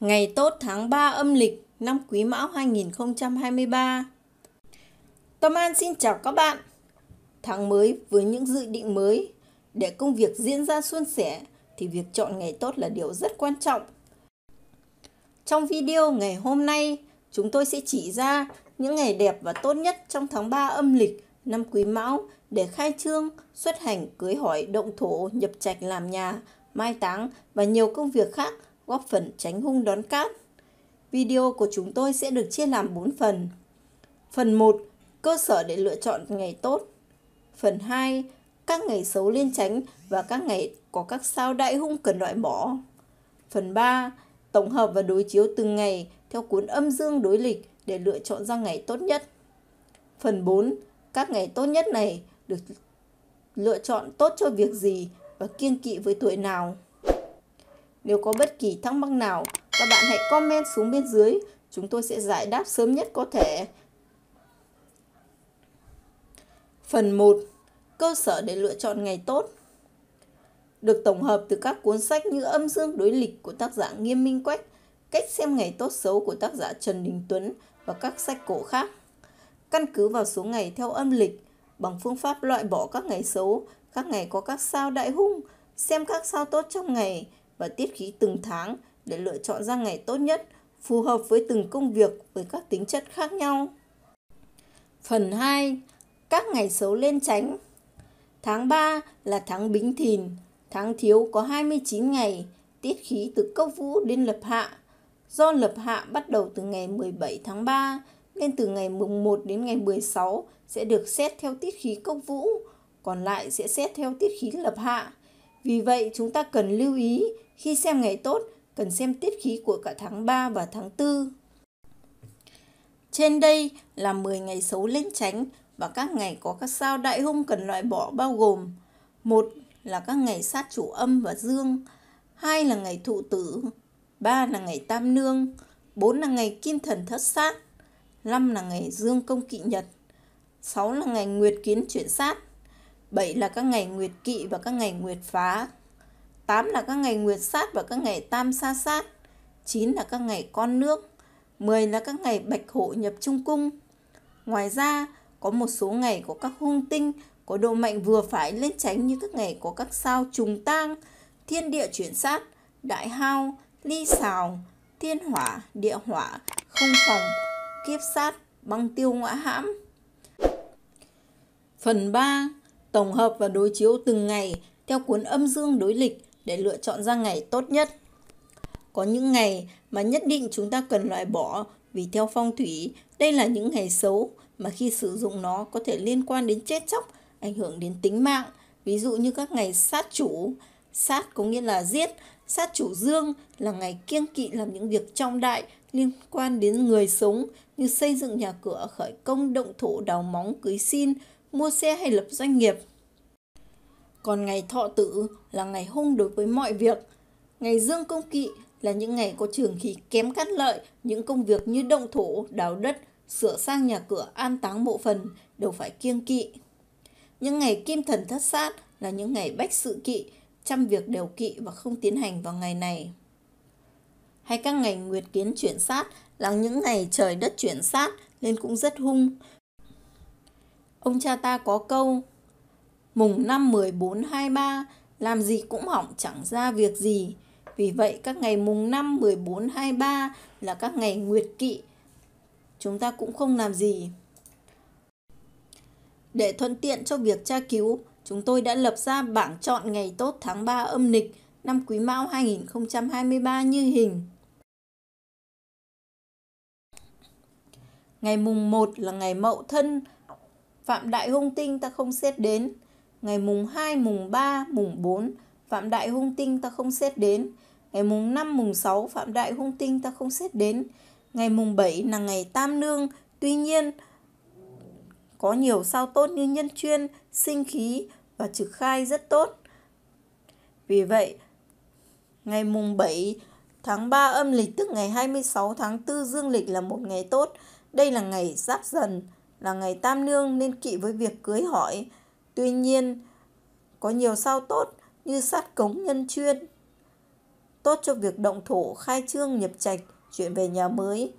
ngày tốt tháng 3 âm lịch năm Quý Mão 2023. Tâm An xin chào các bạn. Tháng mới với những dự định mới, để công việc diễn ra suôn sẻ thì việc chọn ngày tốt là điều rất quan trọng. Trong video ngày hôm nay, chúng tôi sẽ chỉ ra những ngày đẹp và tốt nhất trong tháng 3 âm lịch năm Quý Mão để khai trương, xuất hành, cưới hỏi, động thổ, nhập trạch làm nhà, mai táng và nhiều công việc khác góp phần tránh hung đón cát. Video của chúng tôi sẽ được chia làm 4 phần. Phần 1. Cơ sở để lựa chọn ngày tốt. Phần 2. Các ngày xấu liên tránh và các ngày có các sao đại hung cần loại bỏ. Phần 3. Tổng hợp và đối chiếu từng ngày theo cuốn âm dương đối lịch để lựa chọn ra ngày tốt nhất. Phần 4. Các ngày tốt nhất này được lựa chọn tốt cho việc gì và kiên kỵ với tuổi nào. Nếu có bất kỳ thắc mắc nào, các bạn hãy comment xuống bên dưới, chúng tôi sẽ giải đáp sớm nhất có thể. Phần 1. Cơ sở để lựa chọn ngày tốt Được tổng hợp từ các cuốn sách như Âm dương đối lịch của tác giả Nghiêm Minh Quách, Cách xem ngày tốt xấu của tác giả Trần Đình Tuấn và các sách cổ khác. Căn cứ vào số ngày theo âm lịch, bằng phương pháp loại bỏ các ngày xấu, các ngày có các sao đại hung, xem các sao tốt trong ngày, và tiết khí từng tháng để lựa chọn ra ngày tốt nhất, phù hợp với từng công việc với các tính chất khác nhau. Phần 2. Các ngày xấu lên tránh Tháng 3 là tháng bính thìn, tháng thiếu có 29 ngày, tiết khí từ cốc vũ đến lập hạ. Do lập hạ bắt đầu từ ngày 17 tháng 3 nên từ ngày mùng 1 đến ngày 16 sẽ được xét theo tiết khí cốc vũ, còn lại sẽ xét theo tiết khí lập hạ. Vì vậy chúng ta cần lưu ý khi xem ngày tốt, cần xem tiết khí của cả tháng 3 và tháng 4. Trên đây là 10 ngày xấu lên tránh và các ngày có các sao đại hung cần loại bỏ bao gồm một là các ngày sát chủ âm và dương, hai là ngày thụ tử, ba là ngày tam nương, bốn là ngày kim thần thất sát, năm là ngày dương công kỵ nhật, sáu là ngày nguyệt kiến chuyển sát, bảy là các ngày nguyệt kỵ và các ngày nguyệt phá, 8 là các ngày nguyệt sát và các ngày tam sa sát. 9 là các ngày con nước. 10 là các ngày bạch hộ nhập trung cung. Ngoài ra, có một số ngày có các hung tinh có độ mạnh vừa phải lên tránh như các ngày có các sao trùng tang, thiên địa chuyển sát, đại hao, ly xào, thiên hỏa, địa hỏa, không phòng, kiếp sát, băng tiêu ngã hãm. Phần 3. Tổng hợp và đối chiếu từng ngày theo cuốn âm dương đối lịch để lựa chọn ra ngày tốt nhất. Có những ngày mà nhất định chúng ta cần loại bỏ vì theo phong thủy, đây là những ngày xấu mà khi sử dụng nó có thể liên quan đến chết chóc, ảnh hưởng đến tính mạng. Ví dụ như các ngày sát chủ, sát có nghĩa là giết, sát chủ dương là ngày kiêng kỵ làm những việc trong đại liên quan đến người sống như xây dựng nhà cửa, khởi công, động thổ, đào móng, cưới xin, mua xe hay lập doanh nghiệp. Còn ngày thọ tử là ngày hung đối với mọi việc. Ngày dương công kỵ là những ngày có trường khí kém cắt lợi, những công việc như động thổ, đào đất, sửa sang nhà cửa, an táng bộ phần đều phải kiêng kỵ. Những ngày kim thần thất sát là những ngày bách sự kỵ, trăm việc đều kỵ và không tiến hành vào ngày này. Hay các ngày nguyệt kiến chuyển sát là những ngày trời đất chuyển sát nên cũng rất hung. Ông cha ta có câu Mùng năm 1423 làm gì cũng hỏng chẳng ra việc gì. Vì vậy các ngày mùng năm 1423 là các ngày nguyệt kỵ. Chúng ta cũng không làm gì. Để thuận tiện cho việc tra cứu, chúng tôi đã lập ra bảng chọn ngày tốt tháng 3 âm lịch năm Quý Mão 2023 như hình. Ngày mùng 1 là ngày Mậu Thân, Phạm Đại Hung Tinh ta không xét đến. Ngày mùng 2, mùng 3, mùng 4, phạm đại hung tinh ta không xét đến. Ngày mùng 5, mùng 6, phạm đại hung tinh ta không xét đến. Ngày mùng 7 là ngày tam nương, tuy nhiên có nhiều sao tốt như nhân chuyên, sinh khí và trực khai rất tốt. Vì vậy, ngày mùng 7 tháng 3 âm lịch tức ngày 26 tháng 4 dương lịch là một ngày tốt. Đây là ngày giáp dần, là ngày tam nương nên kỵ với việc cưới hỏi. Tuy nhiên, có nhiều sao tốt như sát cống nhân chuyên, tốt cho việc động thổ khai trương nhập trạch, chuyển về nhà mới.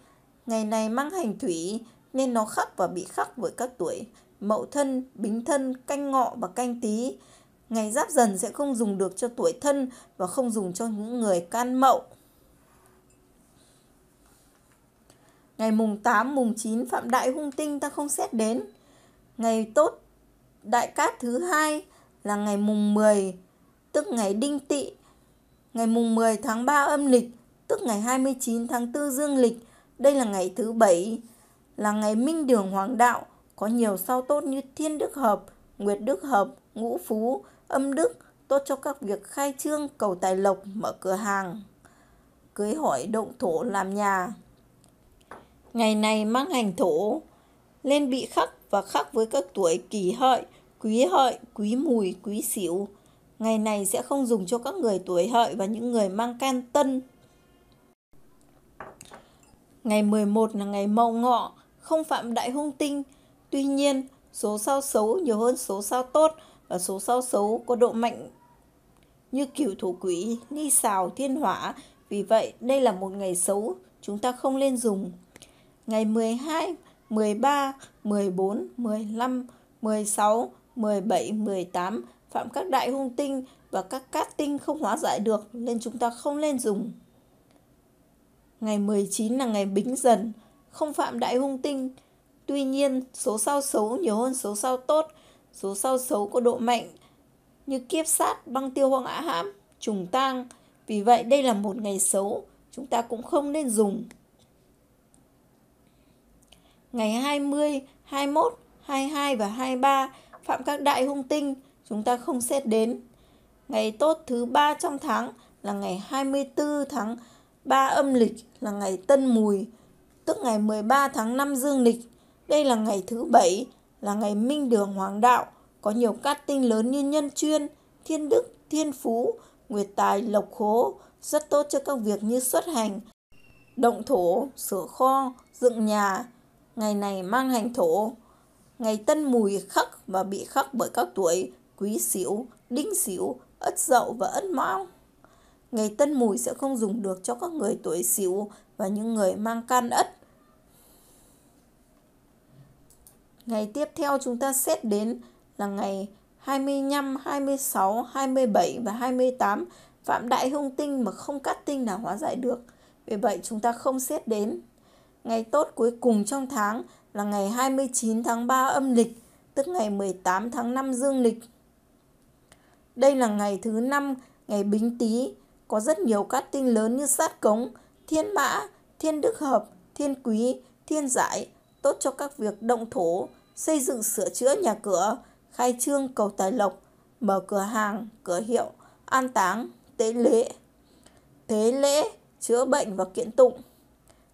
Ngày này mang hành thủy nên nó khắc và bị khắc với các tuổi mậu thân, bính thân, canh ngọ và canh tí. Ngày giáp dần sẽ không dùng được cho tuổi thân và không dùng cho những người can mậu. Ngày mùng 8, mùng 9 phạm đại hung tinh ta không xét đến. Ngày tốt đại cát thứ hai là ngày mùng 10 tức ngày đinh tỵ ngày mùng 10 tháng 3 âm lịch tức ngày 29 tháng 4 dương lịch đây là ngày thứ bảy là ngày minh đường hoàng đạo có nhiều sao tốt như thiên đức hợp nguyệt đức hợp ngũ phú âm đức tốt cho các việc khai trương cầu tài lộc mở cửa hàng cưới hỏi động thổ làm nhà ngày này mang hành thổ lên bị khắc và khác với các tuổi kỷ hợi, quý hợi, quý mùi, quý sửu. Ngày này sẽ không dùng cho các người tuổi hợi và những người mang can tân. Ngày 11 là ngày mậu ngọ, không phạm đại hung tinh. Tuy nhiên, số sao xấu nhiều hơn số sao tốt và số sao xấu có độ mạnh như cửu thủ quỷ, ni xào, thiên hỏa. Vì vậy, đây là một ngày xấu, chúng ta không nên dùng. Ngày 12 13, 14, 15, 16, 17, 18 phạm các đại hung tinh và các cát tinh không hóa giải được nên chúng ta không nên dùng. Ngày 19 là ngày bính dần, không phạm đại hung tinh. Tuy nhiên, số sao xấu nhiều hơn số sao tốt, số sao xấu có độ mạnh như kiếp sát, băng tiêu hoang ả hãm, trùng tang. Vì vậy đây là một ngày xấu, chúng ta cũng không nên dùng ngày 20, 21, 22 và 23 phạm các đại hung tinh, chúng ta không xét đến. Ngày tốt thứ ba trong tháng là ngày 24 tháng 3 âm lịch là ngày Tân Mùi, tức ngày 13 tháng 5 dương lịch. Đây là ngày thứ bảy là ngày Minh Đường Hoàng Đạo, có nhiều cát tinh lớn như Nhân Chuyên, Thiên Đức, Thiên Phú, Nguyệt Tài, Lộc Khố, rất tốt cho các việc như xuất hành, động thổ, sửa kho, dựng nhà, ngày này mang hành thổ. Ngày tân mùi khắc và bị khắc bởi các tuổi quý sửu, đinh sửu, ất dậu và ất mão. Ngày tân mùi sẽ không dùng được cho các người tuổi sửu và những người mang can ất. Ngày tiếp theo chúng ta xét đến là ngày 25, 26, 27 và 28 phạm đại hung tinh mà không cắt tinh nào hóa giải được. Vì vậy chúng ta không xét đến. Ngày tốt cuối cùng trong tháng là ngày 29 tháng 3 âm lịch, tức ngày 18 tháng 5 dương lịch. Đây là ngày thứ năm, ngày Bính Tý, có rất nhiều cát tinh lớn như sát cống, thiên mã, thiên đức hợp, thiên quý, thiên giải, tốt cho các việc động thổ, xây dựng sửa chữa nhà cửa, khai trương cầu tài lộc, mở cửa hàng, cửa hiệu, an táng, tế lễ. Tế lễ, chữa bệnh và kiện tụng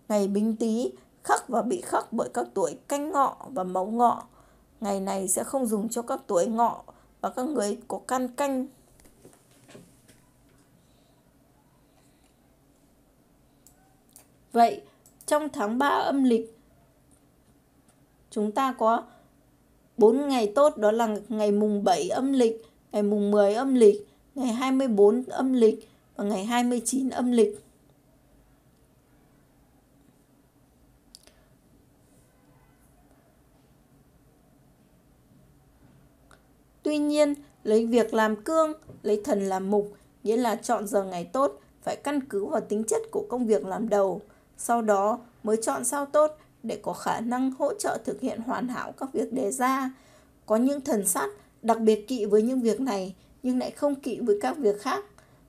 ngày bính tý khắc và bị khắc bởi các tuổi canh ngọ và mậu ngọ. Ngày này sẽ không dùng cho các tuổi ngọ và các người có can canh. Vậy, trong tháng 3 âm lịch, chúng ta có 4 ngày tốt đó là ngày mùng 7 âm lịch, ngày mùng 10 âm lịch, ngày 24 âm lịch và ngày 29 âm lịch. Tuy nhiên, lấy việc làm cương, lấy thần làm mục, nghĩa là chọn giờ ngày tốt, phải căn cứ vào tính chất của công việc làm đầu. Sau đó mới chọn sao tốt để có khả năng hỗ trợ thực hiện hoàn hảo các việc đề ra. Có những thần sát đặc biệt kỵ với những việc này nhưng lại không kỵ với các việc khác.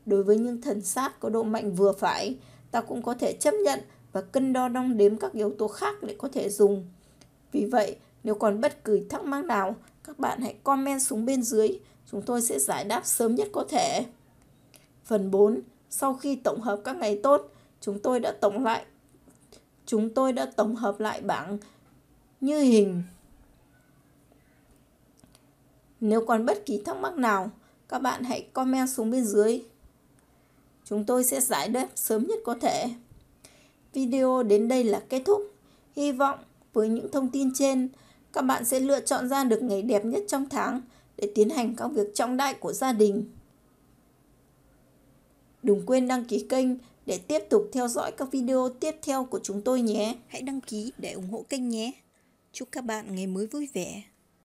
Đối với những thần sát có độ mạnh vừa phải, ta cũng có thể chấp nhận và cân đo đong đếm các yếu tố khác để có thể dùng. Vì vậy, nếu còn bất cứ thắc mắc nào các bạn hãy comment xuống bên dưới, chúng tôi sẽ giải đáp sớm nhất có thể. Phần 4, sau khi tổng hợp các ngày tốt, chúng tôi đã tổng lại chúng tôi đã tổng hợp lại bảng như hình. Nếu còn bất kỳ thắc mắc nào, các bạn hãy comment xuống bên dưới. Chúng tôi sẽ giải đáp sớm nhất có thể. Video đến đây là kết thúc. Hy vọng với những thông tin trên các bạn sẽ lựa chọn ra được ngày đẹp nhất trong tháng để tiến hành các việc trọng đại của gia đình. Đừng quên đăng ký kênh để tiếp tục theo dõi các video tiếp theo của chúng tôi nhé. Hãy đăng ký để ủng hộ kênh nhé. Chúc các bạn ngày mới vui vẻ.